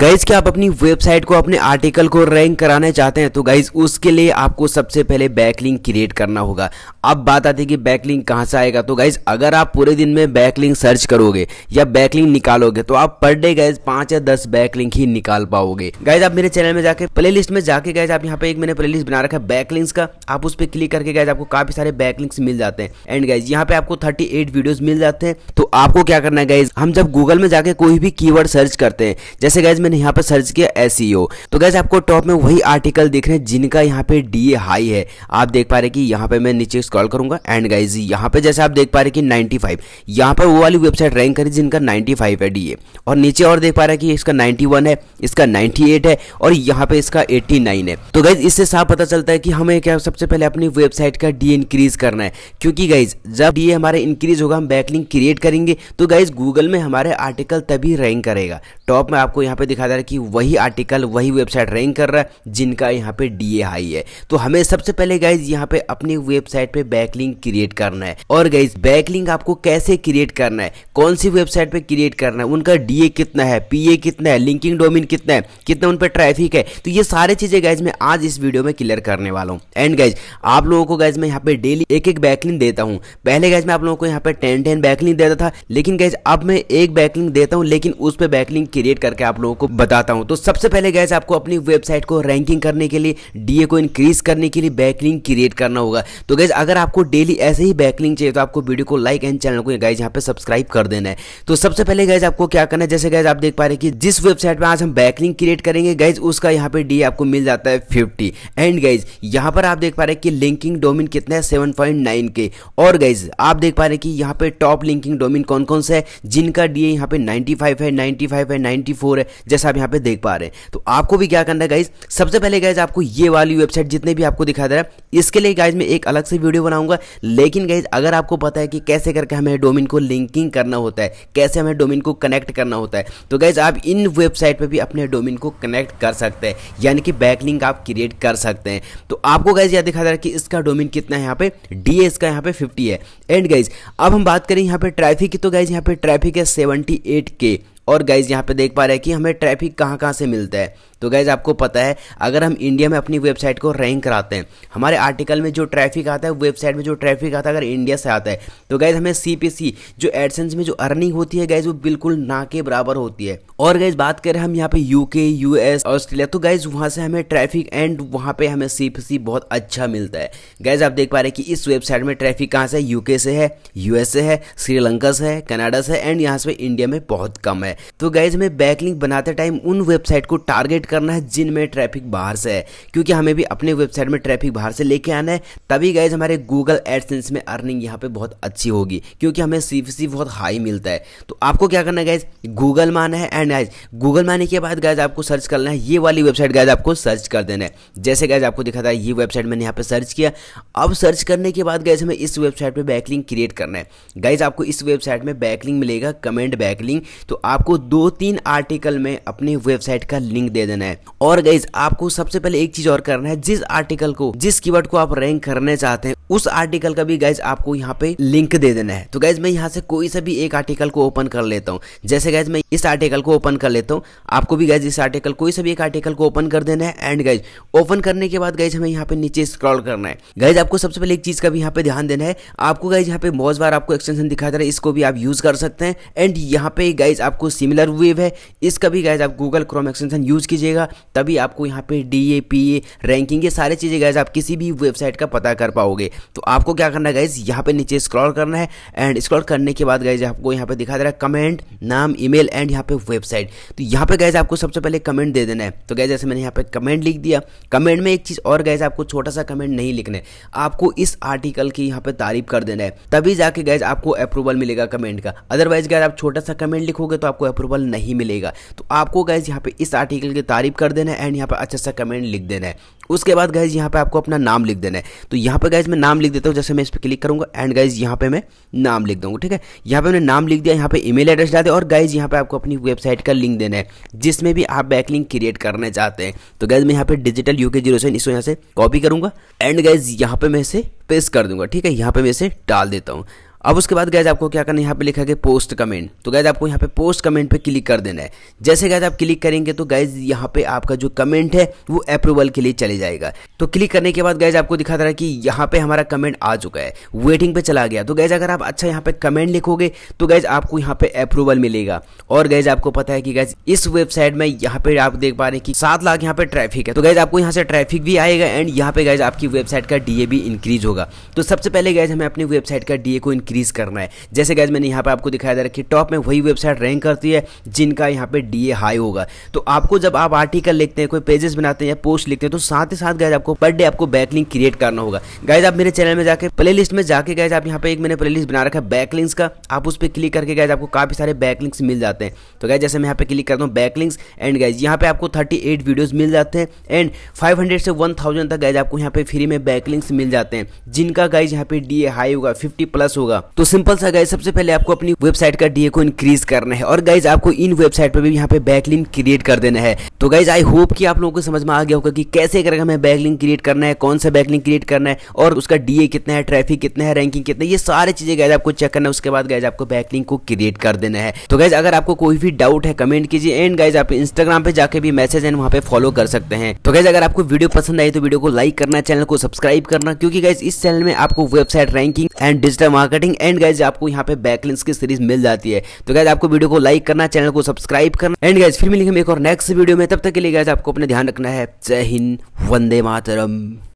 guys क्या आप अपनी वेबसाइट को अपने आर्टिकल को रैंक कराना चाहते हैं तो गाइज उसके लिए आपको सबसे पहले बैकलिंक क्रिएट करना होगा अब बात आती है कि बैकलिंक कहाँ से आएगा तो गाइज अगर आप पूरे दिन में बैकलिंक सर्च करोगे या बैकलिंक निकालोगे तो आप पर डे गाइज पांच या दस बैकलिंक ही निकाल पाओगे गाइज आप मेरे चैनल में जाके प्ले में जाके गाइज आप यहाँ पे एक मैंने प्ले बना रखा है बैकलिंक्स का आप उस पर क्लिक करके गाइज आपको काफी सारे बैकलिंग्स मिल जाते हैं एंड गाइज यहाँ पे आपको थर्टी एट मिल जाते हैं तो आपको क्या करना है गाइज हम जब गूगल में जाके कोई भी कीवर्ड सर्च करते हैं जैसे गाइज मैंने यहाँ पर सर्च किया एस e तो गाइज आपको टॉप में वही आर्टिकल देख रहे हैं जिनका यहाँ पे डी हाई है आप देख पा रहे कि यहाँ पे मैं नीचे स्क्रॉल करूंगा एंड गाइज यहाँ पे जैसे आप देख पा रहे कि 95 यहाँ पर वो वाली वेबसाइट रैंक करी जिनका 95 है डी और नीचे और देख पा रहे कि इसका वन है इसका एट है और यहाँ पे इसका नाइन है तो गाइज इससे साफ पता चलता है कि हमें क्या सबसे पहले अपनी वेबसाइट का डी इंक्रीज करना है क्योंकि गाइज जब डी हमारा इंक्रीज होगा हम बैकलिंग क्रिएट करेंगे देंगे तो गाइज गूगल में हमारे आर्टिकल तभी रैंक करेगा टॉप में आपको यहाँ पे दिखा दे रहा है कि वही आर्टिकल वही वेबसाइट रैंक कर रहा है जिनका यहाँ पे डीए हाई है तो हमें सबसे पहले गाइज यहाँ पे अपनी वेबसाइट पे बैकलिंग क्रिएट करना है और गाइज बैकलिंग आपको कैसे क्रिएट करना है कौन सी वेबसाइट पे क्रिएट करना है उनका डीए कितना है पीए कितना है लिंकिंग डोमिन कितना है कितना उन पर ट्रैफिक है तो ये सारी चीजें गाइज मैं आज इस वीडियो में क्लियर करने वाला हूँ एंड गाइज आप लोगों को गाइज मैं यहाँ पे डेली एक एक बैकलिंग देता हूँ पहले गाइज मैं आप लोगों को यहाँ पे टेन टेन बैकलिंग देता था लेकिन गैस अब मैं एक बैकलिंग देता हूँ लेकिन उस पर बैकलिंग क्रिएट करके आप लोगों को बताता हूँ तो सबसे पहले गैस आपको अपनी वेबसाइट को रैंकिंग करने के लिए डीए को इंक्रीज करने के लिए बैकलिंग क्रिएट करना होगा तो गैस अगर आपको डेली ऐसे ही बैकलिंग चाहिए तो आपको वीडियो को लाइक एंड चैनल को गैस यहाँ पे सब्सक्राइब कर देना है तो सबसे पहले गैस आपको क्या करना है जैसे गैस आप देख पा रहे कि जिस वेबसाइट पर आज हम बैकलिंग क्रिएट करेंगे गैस उसका यहाँ पे डी आपको मिल जाता है फिफ्टी एंड गैस यहाँ पर आप देख पा रहे कि लिंकिंग डोमिन कितना है सेवन के और गैस आप देख पा रहे कि यहाँ पे टॉप लिंकिंग डोमिन प्रोटीन कौन कौन से है जिनका डी यहाँ पे 95 है 95 है 94 है जैसा आप यहाँ पे देख पा रहे हैं तो आपको भी क्या करना है गाइज सबसे पहले गाइज आपको ये वाली वेबसाइट जितने भी आपको दिखा दे रहा है इसके लिए गाइज मैं एक अलग से वीडियो बनाऊंगा लेकिन गाइज अगर आपको पता है कि कैसे करके हमें डोमिन को लिंकिंग करना होता है कैसे हमें डोमिन को कनेक्ट करना होता है तो गाइज आप इन वेबसाइट पर भी अपने डोमिन को कनेक्ट कर सकते हैं यानी कि बैकलिंक आप क्रिएट कर सकते हैं तो आपको गाइज यह दिखा दे रहा है कि इसका डोमिन कितना है यहाँ पे डी का यहाँ पे फिफ्टी है एंड गाइज अब हम बात करें यहाँ पे ट्रैफिक देखिए तो गाइज यहाँ पे ट्रैफिक है सेवेंटी एट के और गाइज यहाँ पे देख पा रहे हैं कि हमें ट्रैफिक कहाँ कहाँ से मिलता है तो गाइज आपको पता है अगर हम इंडिया में अपनी वेबसाइट को रैंक कराते हैं हमारे आर्टिकल में जो ट्रैफिक आता है वेबसाइट में जो ट्रैफिक आता है अगर इंडिया से आता है तो गाइज हमें सी जो एडसेंस में जो अर्निंग होती है गाइज वो बिल्कुल ना के बराबर होती है और गाइज बात करें हम यहाँ पे यूके यूएस ऑस्ट्रेलिया तो गाइज वहाँ से हमें ट्रैफिक एंड वहाँ पे हमें सी बहुत अच्छा मिलता है गाइज आप देख पा रहे हैं कि इस वेबसाइट में ट्रैफिक कहाँ से यूके से है यूएस से है श्रीलंका से है कनाडा से है एंड यहाँ से इंडिया में बहुत कम है है तो गाइज हमें बैकलिंक बनाते टाइम उन वेबसाइट को टारगेट करना है जिनमें ट्रैफिक बाहर से है क्योंकि हमें भी अपने वेबसाइट में ट्रैफिक बाहर से लेके आना है तभी गाइज हमारे गूगल एडसेंस में अर्निंग यहाँ पे बहुत अच्छी होगी क्योंकि हमें सी बहुत हाई मिलता है तो आपको क्या करना है गाइज गूगल माना है एंड गाइज गूगल माने के बाद गाइज आपको सर्च करना है ये वाली वेबसाइट गाइज आपको सर्च कर देना है जैसे गाइज आपको दिखा था ये वेबसाइट मैंने यहाँ पे सर्च किया अब सर्च करने के बाद गाइज हमें इस वेबसाइट पर बैकलिंग क्रिएट करना है गाइज आपको इस वेबसाइट में बैकलिंग मिलेगा कमेंट बैकलिंग तो आप आपको दो तीन आर्टिकल में अपनी वेबसाइट का लिंक दे देना है और गाइज आपको सबसे पहले एक चीज और करना है जिस आर्टिकल को जिस कीवर्ड को आप रैंक करने चाहते हैं उस आर्टिकल का भी गाइज आपको यहाँ पे लिंक दे देना है तो गाइज मैं यहाँ से कोई सा भी एक आर्टिकल को ओपन कर लेता हूँ जैसे गाइज मैं इस आर्टिकल को ओपन कर लेता हूँ आपको भी गाइज इस आर्टिकल कोई सा भी एक आर्टिकल को ओपन कर देना है एंड गाइज ओपन करने के बाद गाइज हमें यहाँ पे नीचे स्क्रॉल करना है गाइज आपको सबसे पहले एक चीज का भी यहाँ पे ध्यान देना है आपको गाइज यहाँ पे बहुत बार आपको एक्सटेंशन दिखाया दे रहा है इसको भी आप यूज कर सकते हैं एंड यहाँ पे गाइज आपको सिमिलर वेव है इसका भी गैज आप गूगल क्रोम एक्सटेंशन यूज़ कीजिएगा तभी आपको यहाँ पे D A P A ranking ये सारी चीज़ें गैज आप किसी भी वेबसाइट का पता कर पाओगे तो आपको क्या करना है गैज यहाँ पे नीचे स्क्रॉल करना है एंड स्क्रॉल करने के बाद गैज आपको यहाँ पे दिखा दे रहा है कमेंट नाम ईमेल एंड यहाँ पे वेबसाइट तो यहाँ पे गैज आपको सबसे पहले कमेंट दे देना है तो गैज जैसे मैंने यहाँ पे कमेंट लिख दिया कमेंट में एक चीज़ और गैज आपको छोटा सा कमेंट नहीं लिखना है आपको इस आर्टिकल की यहाँ पे तारीफ कर देना है तभी जाके गैज आपको अप्रूवल मिलेगा कमेंट का अदरवाइज गैज आप छोटा सा कमेंट लिखोगे तो आपको आपको अप्रूवल नहीं मिलेगा तो आपको गैस यहाँ पे इस आर्टिकल की तारीफ कर देना है एंड यहाँ पे अच्छा सा कमेंट लिख देना है उसके बाद गैज यहाँ पे आपको अपना नाम लिख देना है तो यहाँ पे गैज मैं नाम लिख देता हूँ जैसे मैं इस पर क्लिक करूँगा एंड गाइज यहाँ पे मैं नाम लिख दूँगा ठीक है यहाँ पे मैंने नाम लिख दिया यहाँ पे ईमेल एड्रेस डाल दिया और गाइज यहाँ पे आपको अपनी वेबसाइट का लिंक देना है जिसमें भी आप बैकलिंग क्रिएट करना चाहते हैं तो गैज मैं यहाँ पे digital U K zero seven इसको यहाँ से कॉपी करूँगा एंड गाइज यहाँ पे मैं इसे पेस्ट कर दूंगा ठीक है यहाँ पे मैं इसे डाल देता हूँ अब उसके बाद गैज आपको क्या करना है यहाँ पे लिखा है पोस्ट कमेंट तो गैज आपको यहाँ पे पोस्ट कमेंट पे क्लिक कर देना है जैसे गैज आप क्लिक करेंगे तो गैज यहाँ पे आपका जो कमेंट है वो अप्रूवल के लिए चले जाएगा तो क्लिक करने के बाद गैज आपको दिखा दे रहा है कि यहाँ पे हमारा कमेंट आ चुका है वेटिंग पे चला गया तो गैज अगर आप अच्छा यहाँ पे कमेंट लिखोगे तो गैज आपको यहाँ पे अप्रूवल मिलेगा और गैज आपको पता है कि गैज इस वेबसाइट में यहाँ पे आप देख पा रहे हैं कि सात लाख यहाँ पे ट्रैफिक है तो गैज आपको यहाँ से ट्रैफिक भी आएगा एंड यहाँ पे गैज आपकी वेबसाइट का डीए भी इंक्रीज होगा तो सबसे पहले गैज हमें अपनी वेबसाइट का डीए को इंक्रीज इंक्रीज करना है जैसे गैज मैंने यहाँ पर आपको दिखाया जा रखी टॉप में वही वेबसाइट रैंक करती है जिनका यहाँ पे डी हाई होगा तो आपको जब आप आर्टिकल लिखते हैं कोई पेजेस बनाते हैं या पोस्ट लिखते हैं तो साथ ही साथ गैज आपको पर डे आपको बैकलिंग क्रिएट करना होगा गाइज आप मेरे चैनल में जाकर प्ले में जाके गैज आप यहाँ पे एक मैंने प्ले बना रखा है बैकलिंग्स का आप उस पर क्लिक करके गैज आपको काफी सारे बैकलिंग्स मिल जाते हैं तो गैज जैसे मैं यहाँ पे क्लिक करता हूँ बैकलिंग्स एंड गैज यहाँ पे आपको थर्टी एट वीडियोज मिल जाते हैं एंड फाइव हंड्रेड से वन थाउजेंड तक गैज आपको यहाँ पे फ्री में बैकलिंग्स मिल जाते हैं जिनका गाइज यहाँ पे डी हाई होगा फिफ्टी प्लस होगा तो सिंपल सा गाइज सबसे पहले आपको अपनी वेबसाइट का डीए को इंक्रीज करना है और गाइज आपको इन वेबसाइट पर भी यहाँ पे बैकलिंक क्रिएट कर देना है तो गाइज आई होप कि आप लोगों को समझ में आ गया होगा कि कैसे करके हमें बैकलिंग क्रिएट करना है कौन सा बैकलिंग क्रिएट करना है और उसका डीए कितना है ट्रैफिक कितना है रैंकिंग कितना है ये सारी चीजें गाइज आपको चेक करना है उसके बाद गाइज आपको बैकलिंग को क्रिएट कर देना है तो गाइज अगर आपको कोई भी डाउट है कमेंट कीजिए एंड गाइज आप इंस्टाग्राम पे जाके भी मैसेज एंड वहाँ पे फॉलो कर सकते हैं तो गाइज अगर आपको वीडियो पसंद आई तो वीडियो को लाइक करना चैनल को सब्सक्राइब करना क्योंकि गाइज इस चैनल में आपको website ranking and digital marketing and guys आपको यहाँ पे बैकलिंग की सीरीज मिल जाती है तो गाइज आपको वीडियो को लाइक करना चैनल को सब्सक्राइब करना एंड गाइज फिर मिलेंगे एक और नेक्स्ट वीडियो में तब तक के लिए गैस आपको अपना ध्यान रखना है जय हिंद वंदे मातरम